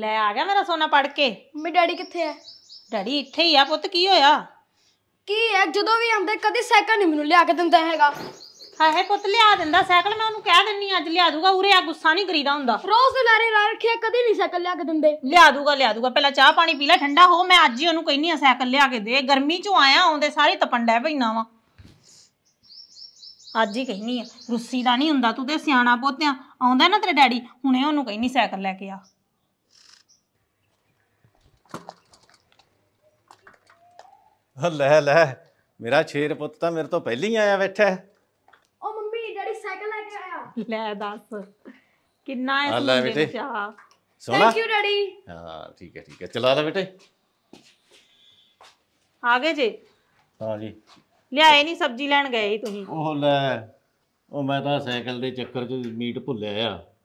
ਲੈ ਆ ਗਿਆ ਮੇਰਾ ਸੋਨਾ ਪੜ ਕੇ ਮੇਰੇ ਡੈਡੀ ਕਿੱਥੇ ਐ ਡੈਡੀ ਇੱਥੇ ਹੀ ਆ ਪੁੱਤ ਕੀ ਹੋਇਆ ਕੀ ਐ ਜਦੋਂ ਵੀ ਆਉਂਦੇ ਕਦੇ ਸਾਈਕਲ ਨਹੀਂ ਮੈਨੂੰ ਲਿਆ ਕੇ ਦਿੰਦਾ ਹੈਗਾ ਹਾਏ ਪੁੱਤ ਲਿਆ ਦਿੰਦਾ ਸਾਈਕਲ ਮੈਂ ਉਹਨੂੰ ਕਹਿ ਦਿੰਨੀ ਅੱਜ ਲਿਆ ਦੂਗਾ ਉਰੇ ਆ ਗੁੱਸਾ ਨਹੀਂ ਕਰੀਦਾ ਹੁੰਦਾ ਰੋਜ਼ ਦੇ ਲਾਰੇ ਲਾ ਰੱਖਿਆ ਕਦੇ ਨਹੀਂ ਸਾਈਕਲ ਲਿਆ ਕੇ ਦਿੰਦੇ ਲਿਆ ਦੂਗਾ ਲਿਆ ਦੂਗਾ ਪਹਿਲਾਂ ਚਾਹ ਪਾਣੀ ਪੀ ਲੈ ਠੰਡਾ ਹੋ ਮੈਂ ਅੱਜ ਹੀ ਉਹਨੂੰ ਕਹਿੰਨੀ ਆ ਸਾਈਕਲ ਲਿਆ ਕੇ ਦੇ ਗਰਮੀ ਚੋਂ ਆਇਆ ਆਉਂਦੇ ਸਾਰੇ ਤਪੰਡਾ ਪੈਣਾ ਵਾ ਅੱਜ ਹੀ ਕਹਿਨੀ ਆ ਰੁੱਸੀ ਦਾ ਨਹੀਂ ਹੁੰਦਾ ਤੂੰ ਤੇ ਸਿਆਣਾ ਪੋਤਿਆ ਆਉਂਦਾ ਨਾ ਤੇਰੇ ਡੈਡੀ ਹੁਣੇ ਉਹਨੂੰ ਕਹਿਨੀ ਸਾਈਕਲ ਲੈ ਕੇ ਆ ਲੈ ਲੈ ਮੇਰਾ ਛੇਰ ਪੁੱਤ ਤਾਂ ਮੇਰੇ ਤੋਂ ਪਹਿਲਾਂ ਹੀ ਆਇਆ ਬੈਠਾ ਹੈ ਓ ਮੰਮੀ ਡੈਡੀ ਸਾਈਕਲ ਲੈ ਕੇ ਆਇਆ ਲੈ ਦੱਸ ਕਿੰਨਾ ਹੈ ਆ ਬੇਟੇ। ਚਾਅ। ਥੈਂਕ ਯੂ ਡੈਡੀ ਹਾਂ ਠੀਕ ਹੈ ਠੀਕ ਹੈ ਚਲਾ ਲੈ ਬੇਟੇ ਆ ਗਏ ਜੇ ਹਾਂ ਜੀ ਲਿਆਏ ਨਹੀਂ ਸਬਜ਼ੀ ਲੈਣ ਗਏ ਸੀ ਤੁਸੀਂ ਉਹ ਲੈ ਉਹ ਮੈਂ ਤਾਂ ਸਾਈਕਲ ਦੇ ਚੱਕਰ 'ਚ ਮੀਟ ਭੁੱਲਿਆ ਆ